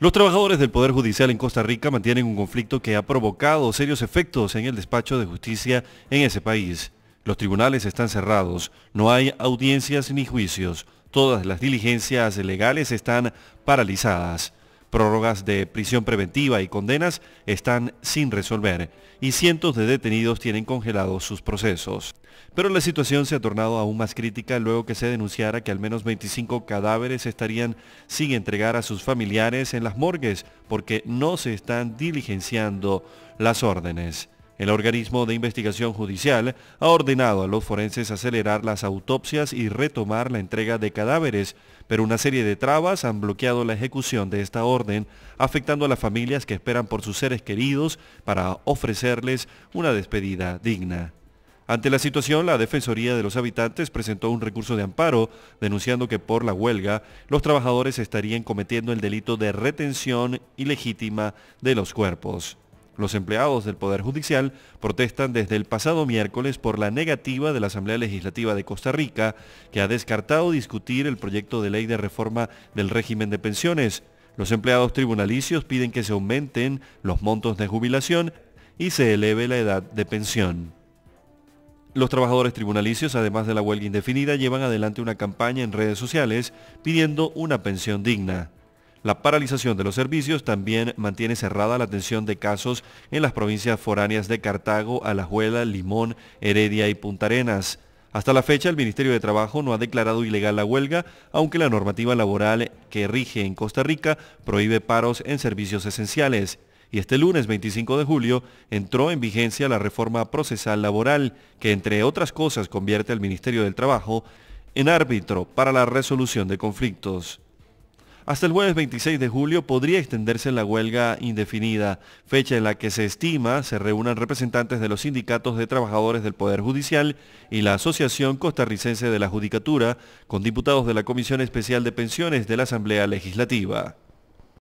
Los trabajadores del Poder Judicial en Costa Rica mantienen un conflicto que ha provocado serios efectos en el despacho de justicia en ese país. Los tribunales están cerrados, no hay audiencias ni juicios, todas las diligencias legales están paralizadas. Prórrogas de prisión preventiva y condenas están sin resolver y cientos de detenidos tienen congelados sus procesos. Pero la situación se ha tornado aún más crítica luego que se denunciara que al menos 25 cadáveres estarían sin entregar a sus familiares en las morgues porque no se están diligenciando las órdenes. El organismo de investigación judicial ha ordenado a los forenses acelerar las autopsias y retomar la entrega de cadáveres, pero una serie de trabas han bloqueado la ejecución de esta orden, afectando a las familias que esperan por sus seres queridos para ofrecerles una despedida digna. Ante la situación, la Defensoría de los Habitantes presentó un recurso de amparo denunciando que por la huelga los trabajadores estarían cometiendo el delito de retención ilegítima de los cuerpos. Los empleados del Poder Judicial protestan desde el pasado miércoles por la negativa de la Asamblea Legislativa de Costa Rica, que ha descartado discutir el proyecto de ley de reforma del régimen de pensiones. Los empleados tribunalicios piden que se aumenten los montos de jubilación y se eleve la edad de pensión. Los trabajadores tribunalicios, además de la huelga indefinida, llevan adelante una campaña en redes sociales pidiendo una pensión digna. La paralización de los servicios también mantiene cerrada la atención de casos en las provincias foráneas de Cartago, Alajuela, Limón, Heredia y Punta Arenas. Hasta la fecha, el Ministerio de Trabajo no ha declarado ilegal la huelga, aunque la normativa laboral que rige en Costa Rica prohíbe paros en servicios esenciales. Y este lunes 25 de julio entró en vigencia la reforma procesal laboral, que entre otras cosas convierte al Ministerio del Trabajo en árbitro para la resolución de conflictos. Hasta el jueves 26 de julio podría extenderse la huelga indefinida, fecha en la que se estima se reúnan representantes de los sindicatos de trabajadores del Poder Judicial y la Asociación Costarricense de la Judicatura, con diputados de la Comisión Especial de Pensiones de la Asamblea Legislativa.